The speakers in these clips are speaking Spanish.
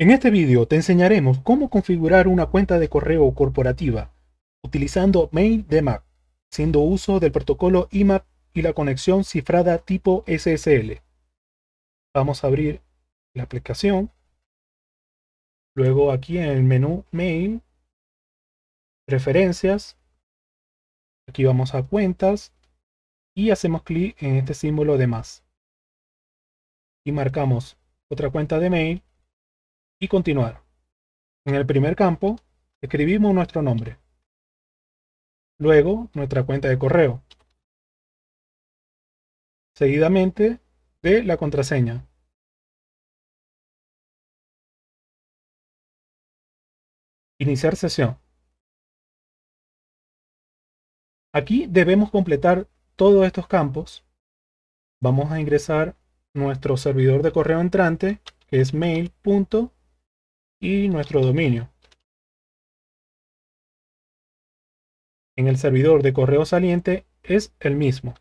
En este vídeo te enseñaremos cómo configurar una cuenta de correo corporativa utilizando Mail de Mac, siendo uso del protocolo IMAP y la conexión cifrada tipo SSL. Vamos a abrir la aplicación. Luego aquí en el menú Mail, Preferencias, aquí vamos a Cuentas y hacemos clic en este símbolo de más. Y marcamos otra cuenta de mail y continuar. En el primer campo, escribimos nuestro nombre. Luego, nuestra cuenta de correo. Seguidamente, de la contraseña. Iniciar sesión. Aquí debemos completar todos estos campos. Vamos a ingresar nuestro servidor de correo entrante, que es mail.com y nuestro dominio. En el servidor de correo saliente es el mismo.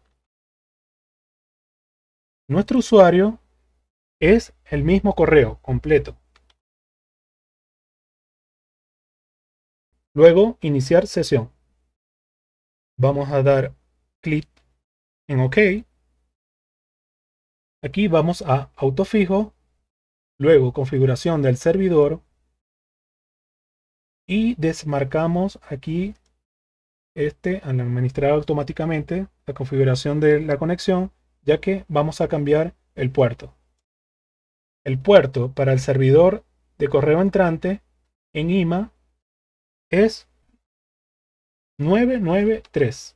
Nuestro usuario es el mismo correo completo. Luego, iniciar sesión. Vamos a dar clic en OK. Aquí vamos a autofijo Luego, configuración del servidor. Y desmarcamos aquí este al administrar automáticamente la configuración de la conexión, ya que vamos a cambiar el puerto. El puerto para el servidor de correo entrante en IMA es 993.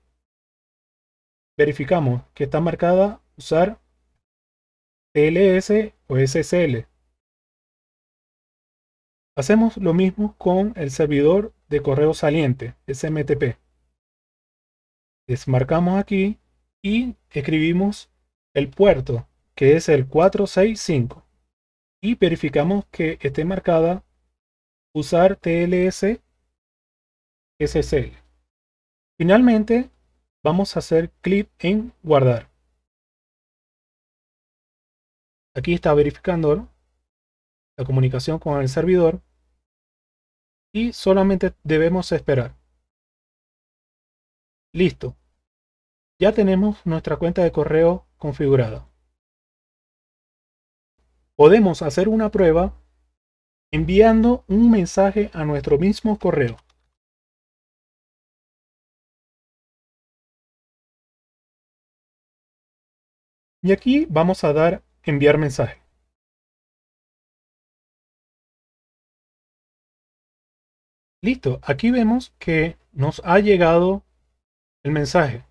Verificamos que está marcada usar TLS o SSL. Hacemos lo mismo con el servidor de correo saliente, SMTP. Desmarcamos aquí y escribimos el puerto, que es el 465. Y verificamos que esté marcada usar TLS SSL. Finalmente, vamos a hacer clic en guardar. Aquí está verificando la comunicación con el servidor y solamente debemos esperar. Listo. Ya tenemos nuestra cuenta de correo configurada. Podemos hacer una prueba enviando un mensaje a nuestro mismo correo. Y aquí vamos a dar enviar mensaje. Listo, aquí vemos que nos ha llegado el mensaje.